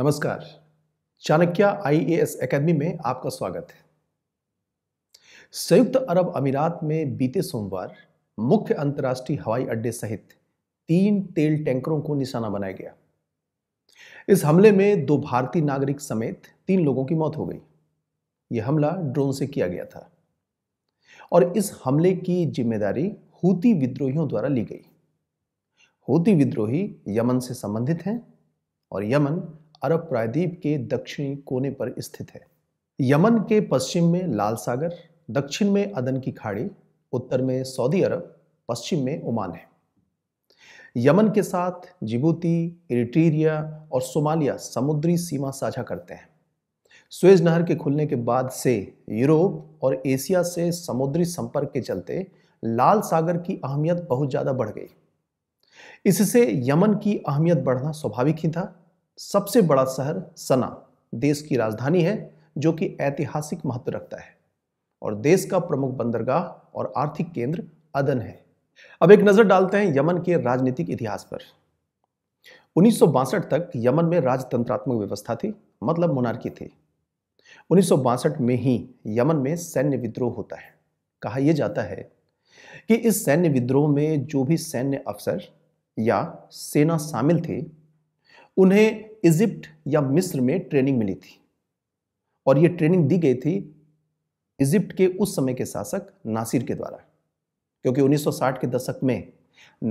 नमस्कार चाणक्य एस अकेदमी में आपका स्वागत है संयुक्त अरब अमीरात में बीते सोमवार मुख्य अंतर्राष्ट्रीय हवाई अड्डे सहित तीन तेल टैंकरों को निशाना बनाया गया इस हमले में दो भारतीय नागरिक समेत तीन लोगों की मौत हो गई यह हमला ड्रोन से किया गया था और इस हमले की जिम्मेदारी हूती विद्रोहियों द्वारा ली गई हूती विद्रोही यमन से संबंधित हैं और यमन अरब प्रायद्वीप के दक्षिणी कोने पर स्थित है यमन के पश्चिम में लाल सागर दक्षिण में अदन की खाड़ी उत्तर में सऊदी अरब पश्चिम में ओमान है यमन के साथ जिबूती इरिट्रीरिया और सोमालिया समुद्री सीमा साझा करते हैं स्वेज नहर के खुलने के बाद से यूरोप और एशिया से समुद्री संपर्क के चलते लाल सागर की अहमियत बहुत ज़्यादा बढ़ गई इससे यमन की अहमियत बढ़ना स्वाभाविक ही था सबसे बड़ा शहर सना देश की राजधानी है जो कि ऐतिहासिक महत्व रखता है और देश का प्रमुख बंदरगाह और आर्थिक केंद्र अदन है अब एक नजर डालते हैं यमन के राजनीतिक इतिहास पर उन्नीस तक यमन में राजतंत्रात्मक व्यवस्था थी मतलब मोनार्की थी उन्नीस में ही यमन में सैन्य विद्रोह होता है कहा यह जाता है कि इस सैन्य विद्रोह में जो भी सैन्य अफसर या सेना शामिल थे उन्हें इजिप्ट या मिस्र में ट्रेनिंग मिली थी और यह ट्रेनिंग दी गई थी इजिप्ट के उस समय के शासक नासिर के द्वारा क्योंकि 1960 के दशक में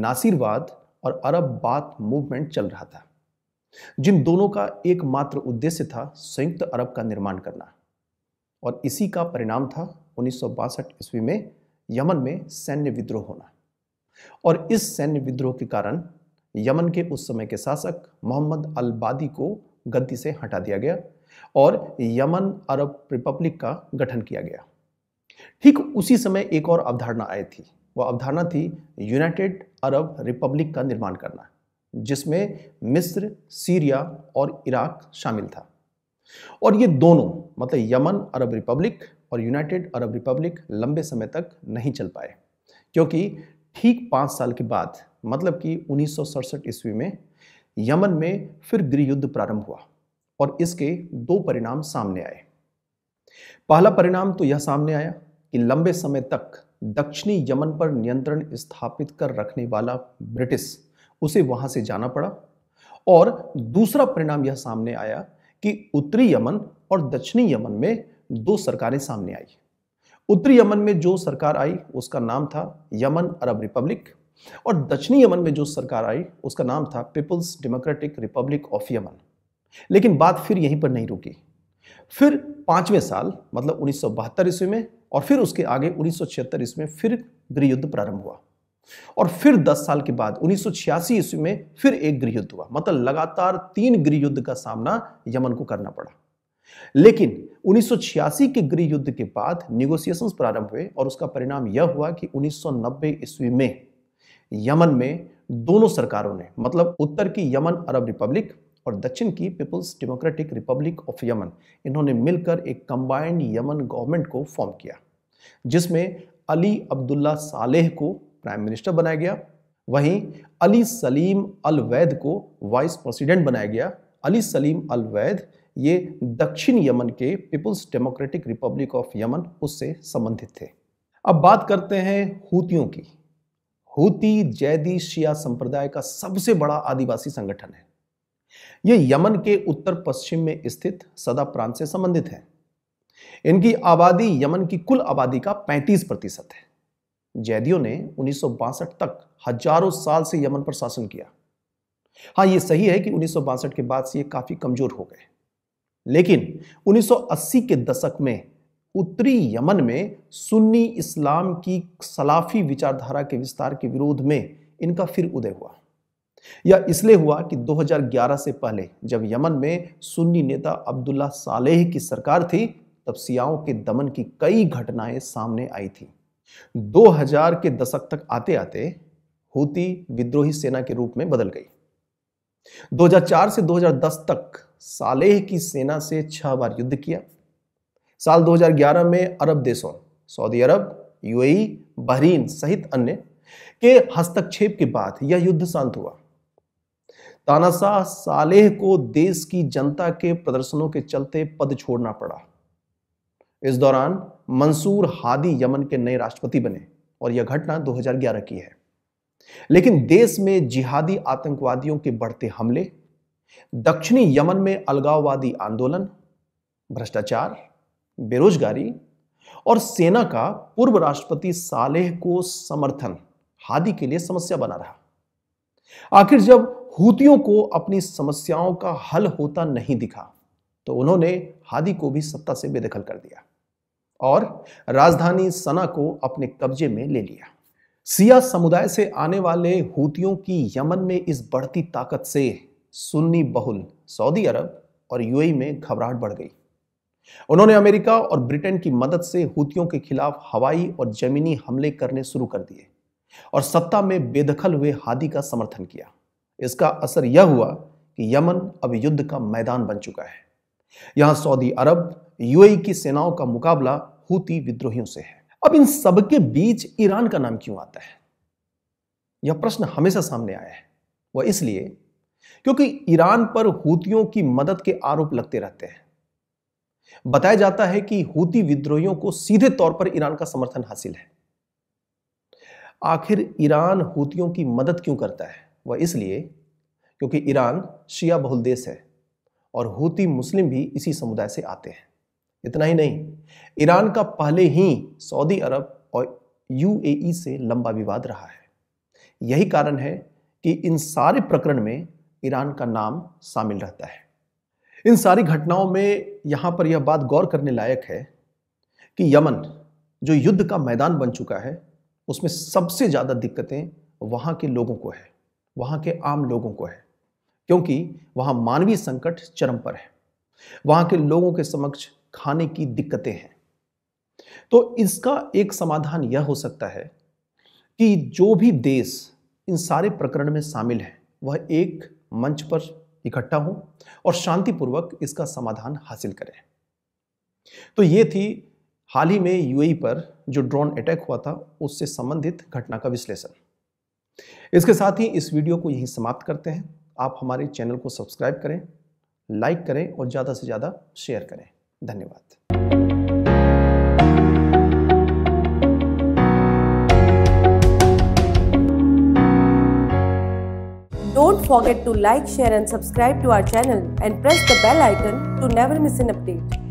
नासिरवाद और अरब बात मूवमेंट चल रहा था जिन दोनों का एकमात्र उद्देश्य था संयुक्त अरब का निर्माण करना और इसी का परिणाम था उन्नीस ईस्वी में यमन में सैन्य विद्रोह होना और इस सैन्य विद्रोह के कारण यमन के उस समय के शासक मोहम्मद अलबादी को गद्दी से हटा दिया गया और यमन अरब रिपब्लिक का गठन किया गया ठीक उसी समय एक और अवधारणा आई थी वह अवधारणा थी यूनाइटेड अरब रिपब्लिक का निर्माण करना जिसमें मिस्र सीरिया और इराक शामिल था और ये दोनों मतलब यमन अरब रिपब्लिक और यूनाइटेड अरब रिपब्लिक लंबे समय तक नहीं चल पाए क्योंकि ठीक पाँच साल के बाद मतलब कि उन्नीस ईस्वी में यमन में फिर गृह युद्ध प्रारंभ हुआ और इसके दो परिणाम सामने आए पहला परिणाम तो यह सामने आया कि लंबे समय तक दक्षिणी यमन पर नियंत्रण स्थापित कर रखने वाला ब्रिटिश उसे वहां से जाना पड़ा और दूसरा परिणाम यह सामने आया कि उत्तरी यमन और दक्षिणी यमन में दो सरकारें सामने आई उत्तरी यमन में जो सरकार आई उसका नाम था यमन अरब रिपब्लिक और दक्षिणी यमन में जो सरकार आई उसका नाम था People's democratic Republic of Yemen लेकिन बात फिर यहीं पर नहीं रुकी फिर पांचवें साल मतलब उन्नीस ईस्वी में और फिर उसके आगे उन्नीस ईस्वी में फिर युद्ध प्रारंभ हुआ और फिर 10 साल के बाद उन्नीस ईस्वी में फिर एक गृहयुद्ध हुआ मतलब लगातार तीन गृहयुद्ध का सामना यमन को करना पड़ा लेकिन उन्नीस के गृह युद्ध के बाद निगोसिएशंस प्रारंभ हुए और उसका परिणाम यह हुआ कि 1990 ईस्वी में यमन में दोनों सरकारों ने मतलब उत्तर की यमन अरब रिपब्लिक और दक्षिण की people's democratic Republic of Yemen इन्होंने मिलकर एक कंबाइंड यमन गवर्नमेंट को फॉर्म किया जिसमें अली अब्दुल्ला सालेह को प्राइम मिनिस्टर बनाया गया वहीं अली सलीम अल वैद को वाइस प्रेसिडेंट बनाया गया अली सलीम अल वैद ये दक्षिण यमन के people's democratic Republic of Yemen उससे संबंधित थे अब बात करते हैं हूतियों की हुती जैदी शिया संप्रदाय का सबसे बड़ा आदिवासी संगठन है यह यमन के उत्तर पश्चिम में स्थित सदा प्रांत से संबंधित है इनकी आबादी यमन की कुल आबादी का 35 प्रतिशत है जैदियों ने उन्नीस तक हजारों साल से यमन पर शासन किया हां यह सही है कि उन्नीस के बाद से ये काफी कमजोर हो गए लेकिन 1980 के दशक में उत्तरी यमन में सुन्नी इस्लाम की सलाफी विचारधारा के विस्तार के विरोध में इनका फिर उदय हुआ या इसलिए हुआ कि 2011 से पहले जब यमन में सुन्नी नेता अब्दुल्ला सालेह की सरकार थी तब सियाओं के दमन की कई घटनाएं सामने आई थी 2000 के दशक तक आते आते हूती विद्रोही सेना के रूप में बदल गई 2004 से 2010 तक सालेह की सेना से छह बार युद्ध किया साल 2011 में अरब देशों सऊदी अरब यूएई बहरीन सहित अन्य के हस्तक्षेप के बाद यह युद्ध शांत हुआ तानाशाह सालेह को देश की जनता के प्रदर्शनों के चलते पद छोड़ना पड़ा इस दौरान मंसूर हादी यमन के नए राष्ट्रपति बने और यह घटना 2011 की है लेकिन देश में जिहादी आतंकवादियों के बढ़ते हमले दक्षिणी यमन में अलगाववादी आंदोलन भ्रष्टाचार बेरोजगारी और सेना का पूर्व राष्ट्रपति सालेह को समर्थन हादी के लिए समस्या बना रहा आखिर जब हूतियों को अपनी समस्याओं का हल होता नहीं दिखा तो उन्होंने हादी को भी सत्ता से बेदखल कर दिया और राजधानी सना को अपने कब्जे में ले लिया सिया समुदाय से आने वाले हूतियों की यमन में इस बढ़ती ताकत से सुन्नी बहुल सऊदी अरब और यूएई में घबराहट बढ़ गई उन्होंने अमेरिका और ब्रिटेन की मदद से हूतियों के खिलाफ हवाई और जमीनी हमले करने शुरू कर दिए और सत्ता में बेदखल हुए हादी का समर्थन किया इसका असर यह हुआ कि यमन अब युद्ध का मैदान बन चुका है यहां सऊदी अरब यूएई की सेनाओं का मुकाबला हूती विद्रोहियों से है अब इन सबके बीच ईरान का नाम क्यों आता है यह प्रश्न हमेशा सामने आया है वह इसलिए क्योंकि ईरान पर हूतियों की मदद के आरोप लगते रहते हैं बताया जाता है कि हूती विद्रोहियों को सीधे तौर पर ईरान का समर्थन हासिल है आखिर ईरान हूतियों की मदद क्यों करता है वह इसलिए क्योंकि ईरान शिया बहुल देश है और हूती मुस्लिम भी इसी समुदाय से आते हैं इतना ही नहीं ईरान का पहले ही सऊदी अरब और यूएई से लंबा विवाद रहा है यही कारण है कि इन सारे प्रकरण में ईरान का नाम शामिल रहता है इन सारी घटनाओं में यहां पर यह बात गौर करने लायक है कि यमन जो युद्ध का मैदान बन चुका है उसमें सबसे ज़्यादा दिक्कतें वहां के लोगों को है वहां के आम लोगों को है क्योंकि वहां मानवीय संकट चरम पर है वहां के लोगों के समक्ष खाने की दिक्कतें हैं तो इसका एक समाधान यह हो सकता है कि जो भी देश इन सारे प्रकरण में शामिल है वह एक मंच पर इकट्ठा हों और शांतिपूर्वक इसका समाधान हासिल करें तो ये थी हाल ही में यूएई पर जो ड्रोन अटैक हुआ था उससे संबंधित घटना का विश्लेषण इसके साथ ही इस वीडियो को यहीं समाप्त करते हैं आप हमारे चैनल को सब्सक्राइब करें लाइक करें और ज़्यादा से ज़्यादा शेयर करें धन्यवाद forget to like, share and subscribe to our channel and press the bell icon to never miss an update.